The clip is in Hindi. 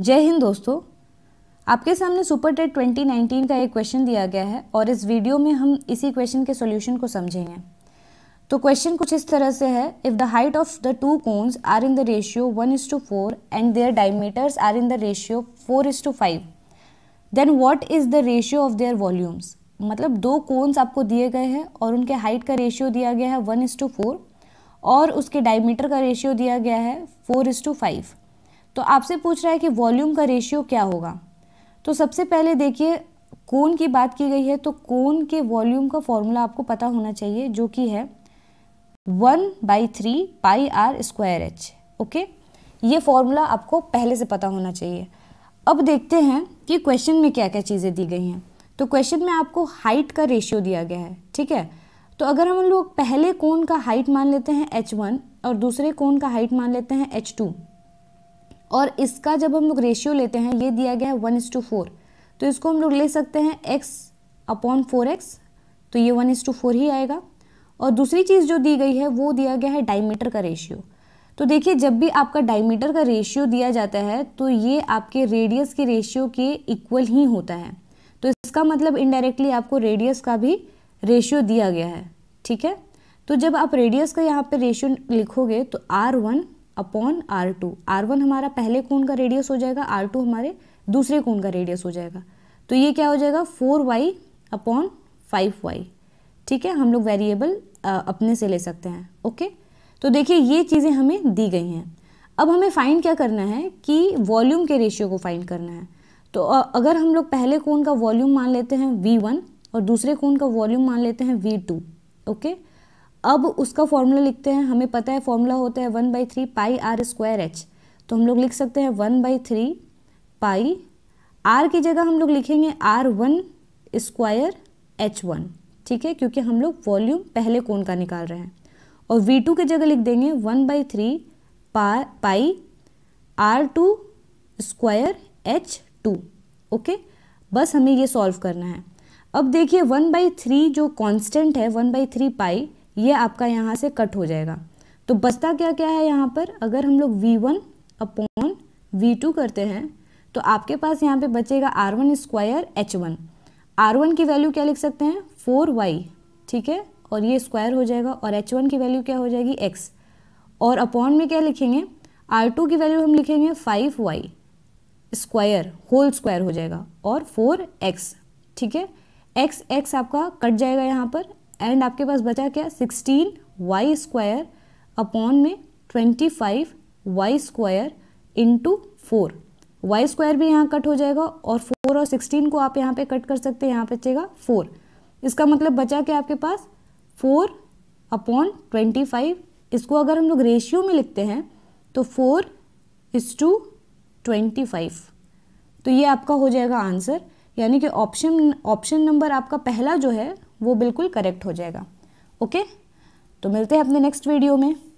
जय हिंद दोस्तों आपके सामने सुपर टेट नाइनटीन का एक क्वेश्चन दिया गया है और इस वीडियो में हम इसी क्वेश्चन के सॉल्यूशन को समझेंगे तो क्वेश्चन कुछ इस तरह से है if the height of the two cones are in the ratio one is to four and their diameters are in the ratio four is to five then what is the ratio of their volumes मतलब दो कोन्स आपको दिए गए हैं और उनके हाइट का रेशियो दिया गया है वन इज़ टू फोर और उसके डायमीटर का रेशियो दिया गया है फोर इज़ टू फाइव तो आपसे पूछ रहा है कि वॉल्यूम का रेशियो क्या होगा तो सबसे पहले देखिए कोन की बात की गई है तो कोन के वॉल्यूम का फॉर्मूला आपको पता होना चाहिए जो कि है one by three pi R square H okay ये फॉर्मूला आपको पहले से पता होना चाहिए अब देखते हैं कि क्वेश्चन में क्या क्या चीज़ें दी गई हैं तो क्वेश्चन में आपको हाइट का रेशियो दिया गया है ठीक है तो अगर हम लोग पहले कोन का हाइट मान लेते हैं एच वन और दूसरे कोन का हाइट मान लेते हैं एच टू और इसका जब हम लोग रेशियो लेते हैं ये दिया गया है वन इज टू फोर तो इसको हम लोग ले सकते हैं एक्स अपॉन फोर एक्स तो ये वन इज टू फोर ही आएगा और दूसरी चीज़ जो दी गई है वो दिया गया है डायमीटर का रेशियो तो देखिए जब भी आपका डायमीटर का रेशियो दिया जाता है तो ये आपके रेडियस के रेशियो के इक्वल ही होता है तो इसका मतलब इनडायरेक्टली आपको रेडियस का भी रेशियो दिया गया है ठीक है तो जब आप रेडियस का यहाँ पे रेशियो लिखोगे तो R one upon R two R one हमारा पहले कोण का रेडियस हो जाएगा आर टू हमारे दूसरे कोण का रेडियस हो जाएगा तो ये क्या हो जाएगा four Y upon five Y ठीक है हम लोग वेरिएबल अपने से ले सकते हैं ओके तो देखिए ये चीज़ें हमें दी गई हैं अब हमें फाइंड क्या करना है कि वॉल्यूम के रेशियो को फाइंड करना है तो अगर हम लोग पहले कोण का वॉल्यूम मान लेते हैं वी वन और दूसरे कोण का वॉल्यूम मान लेते हैं वी टू ओके अब उसका फॉर्मूला लिखते हैं हमें पता है फॉर्मूला होता है one by three pi R square H तो हम लोग लिख सकते हैं one by three pi R की जगह हम लोग लिखेंगे R one square H one ठीक है क्योंकि हम लोग वॉल्यूम पहले कोण का निकाल रहे हैं और वी टू की जगह लिख देंगे वन बाई थ्री पा pi R two square H two okay बस हमें ये सॉल्व करना है अब देखिए वन बाई थ्री जो कॉन्स्टेंट है वन बाई थ्री पाई ये आपका यहाँ से कट हो जाएगा तो बचता क्या क्या है यहाँ पर अगर हम लोग V one upon V two करते हैं तो आपके पास यहाँ पे बचेगा R one square H one R one की वैल्यू क्या लिख सकते हैं फोर वाई ठीक है और ये स्क्वायर हो जाएगा और एच वन की वैल्यू क्या हो जाएगी एक्स और अपॉन में क्या लिखेंगे आर टू की वैल्यू हम लिखेंगे five Y square whole square हो जाएगा और फोर एक्स ठीक है एक्स एक्स आपका कट जाएगा यहाँ पर एंड आपके पास बचा क्या सिक्सटीन वाई स्क्वायर अपॉन में twenty five Y square into four Y square भी यहाँ कट हो जाएगा और फोर और सिक्सटीन को आप यहाँ पे कट कर सकते हैं यहाँ पे बचेगा फोर इसका मतलब बचा क्या आपके पास फोर अपॉन ट्वेंटी फाइव इसको अगर हम लोग रेशियो में लिखते हैं तो four is to twenty five तो ये आपका हो जाएगा आंसर यानी कि ऑप्शन ऑप्शन नंबर आपका पहला जो है वो बिल्कुल करेक्ट हो जाएगा ओके तो मिलते हैं अपने नेक्स्ट वीडियो में